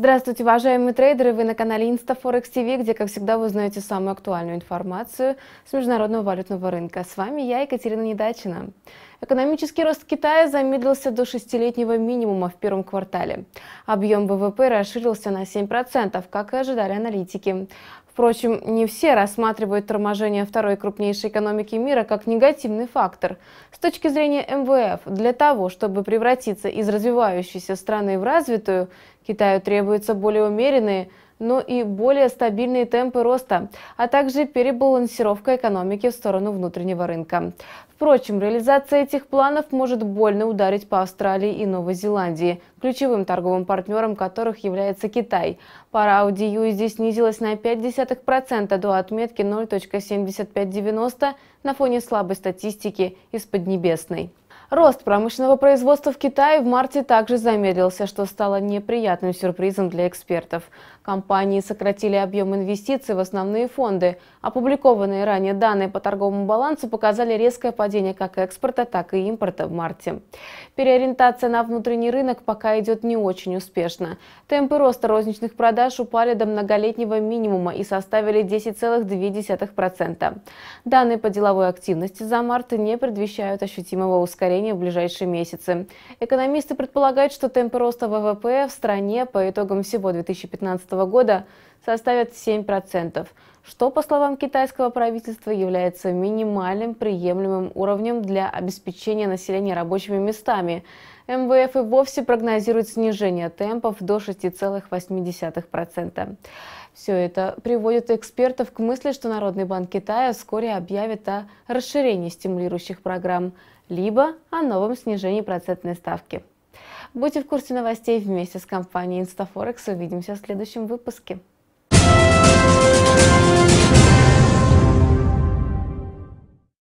Здравствуйте, уважаемые трейдеры! Вы на канале InstaForex TV, где, как всегда, вы узнаете самую актуальную информацию с международного валютного рынка. С вами я, Екатерина Недачина. Экономический рост Китая замедлился до шестилетнего минимума в первом квартале. Объем ВВП расширился на 7%, как и ожидали аналитики. Впрочем, не все рассматривают торможение второй крупнейшей экономики мира как негативный фактор. С точки зрения МВФ, для того, чтобы превратиться из развивающейся страны в развитую, Китаю требуются более умеренные, но ну и более стабильные темпы роста, а также перебалансировка экономики в сторону внутреннего рынка. Впрочем, реализация этих планов может больно ударить по Австралии и Новой Зеландии, ключевым торговым партнером которых является Китай. Пара Audi USD снизилась на 0,5% до отметки 0.7590 на фоне слабой статистики из Поднебесной. Рост промышленного производства в Китае в марте также замедлился, что стало неприятным сюрпризом для экспертов. Компании сократили объем инвестиций в основные фонды. Опубликованные ранее данные по торговому балансу показали резкое падение как экспорта, так и импорта в марте. Переориентация на внутренний рынок пока идет не очень успешно. Темпы роста розничных продаж упали до многолетнего минимума и составили 10,2%. Данные по деловой активности за март не предвещают ощутимого ускорения восстановления в ближайшие месяцы. Экономисты предполагают, что темпы роста ВВП в стране по итогам всего 2015 года – составят 7%, что, по словам китайского правительства, является минимальным приемлемым уровнем для обеспечения населения рабочими местами. МВФ и вовсе прогнозирует снижение темпов до 6,8%. Все это приводит экспертов к мысли, что Народный банк Китая вскоре объявит о расширении стимулирующих программ, либо о новом снижении процентной ставки. Будьте в курсе новостей вместе с компанией InstaForex. Увидимся в следующем выпуске.